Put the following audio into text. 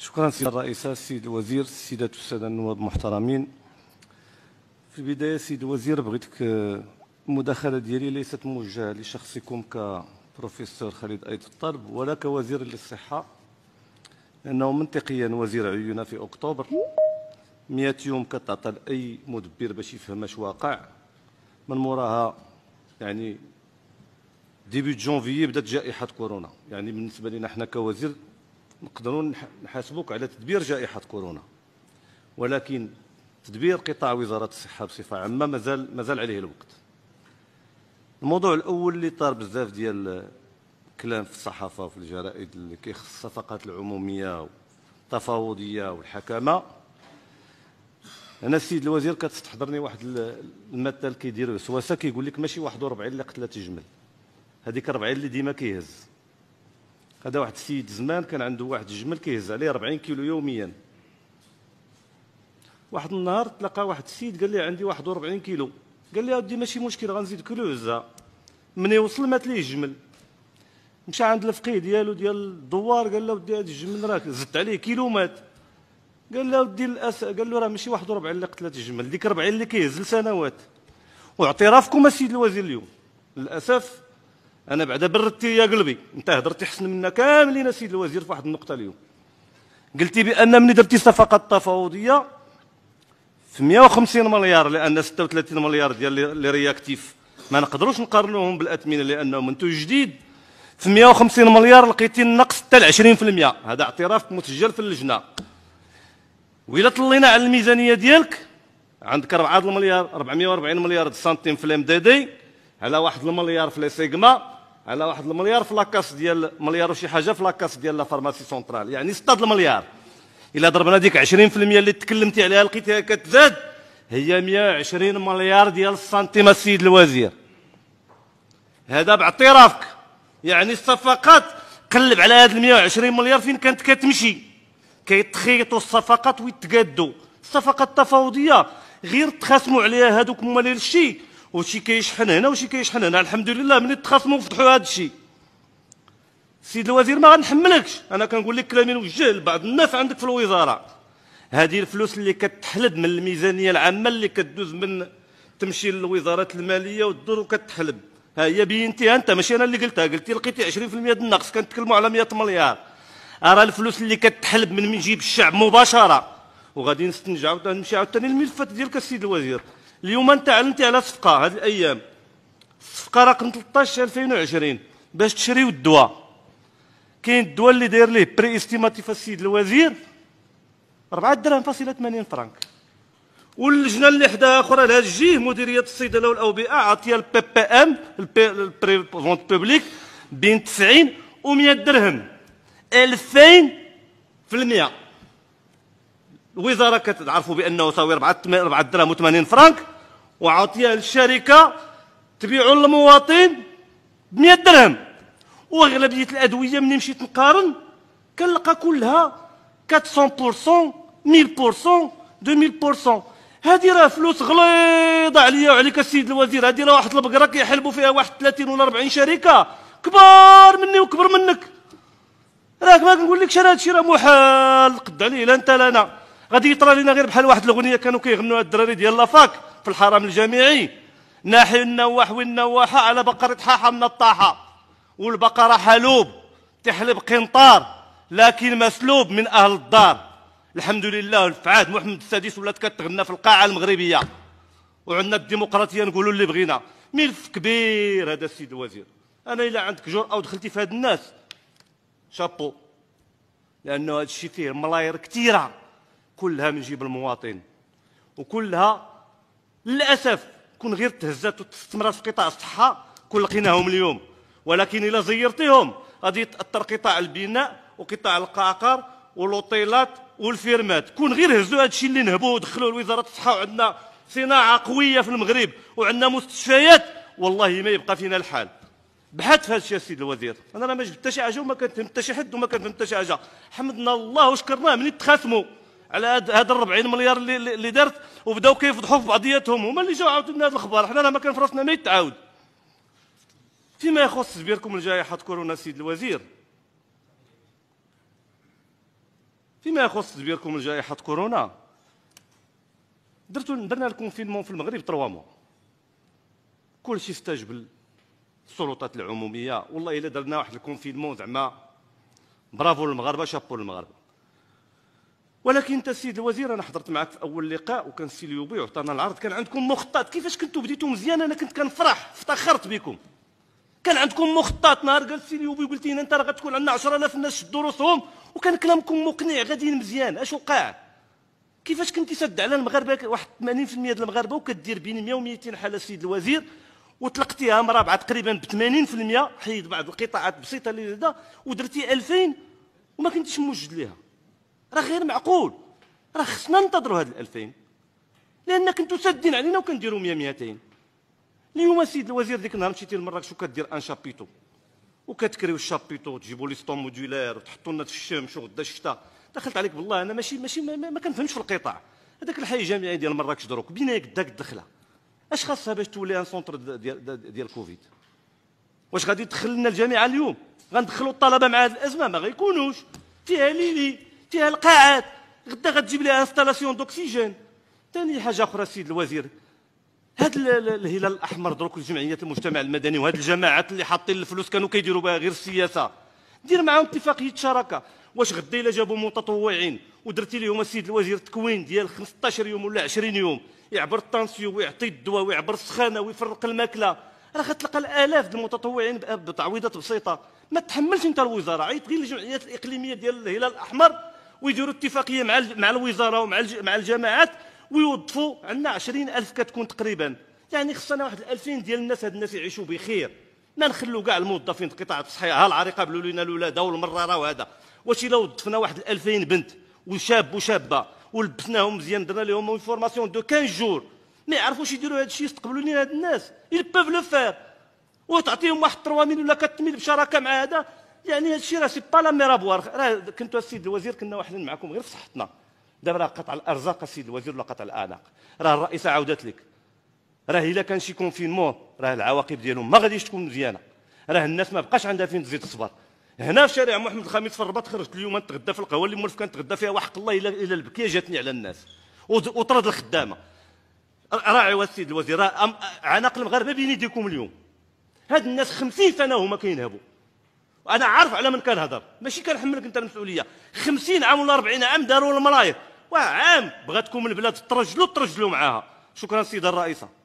شكرا سيدة الرئيسة السيد الوزير السيدات السادة النواب المحترمين في البداية سيد الوزير بغيتك آه، المداخلة ديالي ليست موجهة لشخصكم كبروفيسور خالد أيت الطلب ولا كوزير للصحة لأنه منطقيا وزير عيونا في أكتوبر 100 يوم كتعطى لأي مدبر باش يفهم اش واقع من موراها يعني ديبي جونفيي بدات جائحة كورونا يعني بالنسبة لنا حنا كوزير نقدروا نحاسبوك على تدبير جائحه كورونا ولكن تدبير قطاع وزاره الصحه بصفه عامه مازال مازال عليه الوقت الموضوع الاول اللي طار بزاف ديال الكلام في الصحافه وفي الجرائد اللي كيخص الصفقات العموميه والتفاوضيه والحكامه انا السيد الوزير كتستحضرني واحد المثل كيدير سواسا كيقول لك ماشي 41 اللي قتلت الجمل هذيك 40 اللي ديما كيهز هذا واحد السيد زمان كان عنده واحد الجمل كيهز عليه 40 كيلو يوميا واحد النهار تلقى واحد السيد قال لي عندي 41 كيلو قال لي اودي ماشي مشكل غنزيد كيلو هزها من يوصل مات ليه الجمل مشى عند الفقيه ديالو ديال الدوار قال له اودي هذا الجمل راك زدت عليه كيلو مات قال له اودي الأس... قال له راه ماشي 41 اللي قتلت الجمل ديك 40 اللي كيهز لسنوات واعترافكم السيد الوزير اليوم للاسف انا بعدا بردتي يا قلبي انت هضرتي حسن منا كاملين سيد الوزير في واحد النقطه اليوم قلتي بان ملي درتي صفقه تفاوضيه في 150 مليار لان 36 مليار ديال لي رياكتيف ما نقدروش نقارنوهم بالاثمنه لانه منتوج جديد في 150 مليار لقيتي النقص حتى ل 20% هذا اعتراف مسجل في اللجنه وإلا طلينا على الميزانيه ديالك عندك 4 مليار 440 مليار سنتيم في الام دي دي على واحد المليار في لي سيغما على واحد المليار في لاكاس ديال مليار وشي حاجه في لاكاس ديال لا فارماسي سونترال يعني 6 المليار الا ضربنا ديك 20% اللي تكلمتي عليها لقيتيها كتزاد هي 120 مليار ديال السنتيم السيد الوزير هذا باعترافك يعني الصفقات قلب على هاد ال 120 مليار فين كانت كتمشي كيتخيطوا الصفقات ويتقادوا الصفقات التفاوضيه غير تخاصموا عليها هادوك ماليل الشيء وشي كيشحن هنا وشي كيشحن هنا الحمد لله ملي تخاصموا فتحوا هذا الشيء السيد الوزير ما غنحملكش انا كنقول لك كلامي نوجه لبعض الناس عندك في الوزاره هذه الفلوس اللي كتحلب من الميزانيه العامه اللي كدوز من تمشي للوزارات الماليه والدور وكتحلب ها هي بينتيها انت ماشي انا اللي قلتها قلتي لقيتي 20% النقص كنتكلموا على 100 مليار راه الفلوس اللي كتحلب من من جيب الشعب مباشره وغادي نستنجع ونمشي عاوتاني الملفات ديالك السيد الوزير اليوم انت علمتي على صفقه هذه الايام صفقه رقم 13 2020 باش تشريو الدواء كاين الدواء اللي داير ليه بري استيماتيف السيد الوزير 4 دراهم فاصله 80 فرانك واللجنه اللي حداها اخرى لهاد الجيه مديريه الصيدله والاوبئه عاطيه البي بي ام البري فونت بوبليك بين 90 و 100 درهم 2000 في المئة الوزاره كتعرفوا بانه ساوي 4 4 درهم و80 فرانك وعطيها للشركه تبيعوا للمواطن ب 100 درهم واغلبيه الادويه ملي مشيت نقارن كنلقى كلها 400% 1000% 2000% هذه راه فلوس غليظه عليا وعليك السيد الوزير هذه راه واحد البقره كيحلبوا فيها واحد 30 ولا 40 شركه كبار مني وكبر منك راك ما كنقول لك لكش هذا الشيء راه محال قد عليه لا انت لا انا غادي يطرى لنا غير بحال واحد الاغنيه كانوا كيغنوها الدراري ديال لافاك في الحرم الجامعي ناحي النواح والنواحه على بقره حاحه من الطاحه والبقره حلوب تحلب قنطار لكن مسلوب من اهل الدار الحمد لله الفعاد محمد السادس ولات كتغنى في القاعه المغربيه وعندنا الديمقراطيه نقولوا اللي بغينا ملف كبير هذا السيد الوزير انا الا عندك جرأه ودخلتي في هاد الناس شابو لانه هاد الشيء فيه ملاير كثيره كلها من جيب المواطن وكلها للاسف كون غير تهزات وتستمرات في قطاع الصحه كون لقيناهم اليوم ولكن الا زيرتيهم غادي يتاثر قطاع البناء وقطاع القعقر والوطيلات والفيرمات كون غير هزوا هذا الشيء اللي نهبوه ودخلوه لوزاره الصحه وعندنا صناعه قويه في المغرب وعندنا مستشفيات والله ما يبقى فينا الحال بحث في هذا الشيء السيد الوزير انا راه ما جبت حتى شي حاجه وما كنفهم حتى شي حد وما كنفهم حتى شي حاجه حمدنا الله وشكرناه من تخاصموا على هذا ال 40 مليار اللي, اللي درت وبداو كيفضحوا في بعضياتهم هما اللي جاو عاودوا لنا هذه الخبر حنا راه ما كان في راسنا ما يتعاود فيما يخص تدبيركم الجائحة كورونا سيد الوزير فيما يخص تدبيركم الجائحة كورونا درتو درنا الكونفينمون في المغرب تروا موا كلشي استجبل السلطات العموميه والله الا درنا واحد الكونفينمون زعما برافو للمغاربه شابو للمغاربه ولكن انت السيد الوزير انا حضرت معك في اول لقاء وكان السي اليوبي وعطانا العرض كان عندكم مخطط كيفاش كنتوا بديتوا مزيان انا كنت كنفرح افتخرت بكم كان عندكم مخطط نهار قال السي اليوبي قلت لنا انت راه غتكون عندنا 10000 الناس شدوا رؤوسهم وكان كلامكم مقنع غاديين مزيان اش وقع كيفاش كنتي سد على المغاربه واحد 80% ديال المغاربه وكدير بين 100 و 200 حاله السيد الوزير وطلقتيها مرابعه تقريبا ب 80% حيد بعض القطاعات بسيطه اللي ودرتي 2000 وما كنتيش موجد ليها راه غير معقول راه خصنا ننتظروا هاد 2000 لان كنتو سادين علينا وكنديروا 100 200 اليوم سيد الوزير ديك النهار مشيتي لمراكش وكدير ان شابيتو وكتكريو الشابيتو وتجيبوا لي ستون مودولير وتحطوا لنا في الشمس وغدا الشتاء دخلت عليك بالله انا ماشي ماشي ما, ما, ما كنفهمش في القطاع هذاك الحي الجامعي ديال مراكش دروك بيناك داك الدخله اش خاصها باش تولي ان سونتر ديال ديال كوفيد واش غادي تدخل لنا الجامعه اليوم غندخلوا الطلبه مع هذه الازمه ما غيكونوش فيها ليلي فيها القاعات غدا غتجيب ليها انستالاسيون دوكسيجين ثاني حاجه اخرى سيد الوزير هاد الهلال الاحمر دروك الجمعيات المجتمع المدني وهاد الجماعات اللي حاطين الفلوس كانوا كيديروا بها غير السياسه دير معاهم اتفاقيه شراكه واش غدا الا جابوا متطوعين ودرتي لهم السيد الوزير تكوين ديال 15 يوم ولا 20 يوم يعبر الطنسيون ويعطي الدواء ويعبر السخانه ويفرق الماكله راه غتلقى الالاف المتطوعين بتعويضات بسيطه ما تحملش انت الوزاره عيط غير الجمعيات الاقليميه ديال الهلال الاحمر ويديروا اتفاقيه مع مع الوزاره ومع مع الجماعات ويوظفوا عندنا 20000 كتكون تقريبا يعني خصنا واحد 2000 ديال الناس هاد الناس يعيشوا بخير ما نخلوا كاع الموظفين في قطاع الصحي ها العريقه بلوا لينا الاولاد والمراره وهذا واش الا وظفنا واحد 2000 بنت وشاب وشابه ولبسناهم مزيان درنا لهم اون فورماسيون دو 15 جور ما يعرفوش يديروا هذا الشيء يستقبلوا لنا هاد الناس يل بوف لو فير وتعطيهم واحد 3000 ولا 4000 بشراكه مع هذا يعني هادشي راه سي با لا ميرابوار راه كنتو السيد الوزير كنا واحدين معكم غير في صحتنا دابا راه قطع الارزاق السيد الوزير ولا قطع الاعناق راه الرئيسه عاودت لك راه الا كان شي كونفينمون راه العواقب ديالو ما غاديش تكون مزيانه راه الناس ما بقاش عندها فين تزيد تصبر هنا في شارع محمد الخامس في الرباط خرجت اليوم نتغدى في القهوه اللي مولف تغدى فيها وحق الله الا الا البكيه جاتني على الناس وطرد الخدامه راعي السيد الوزير راه عناق المغاربه بين يديكم اليوم هاد الناس 50 سنه هما كينهبوا انا عارف على من كنهضر ماشي كنحملك انت المسؤوليه 50 عام ولا 40 عام داروا المرايه وعام عام بغاتكم البلاد ترجلوا ترجلوا معاها شكرا سيده الرئيسه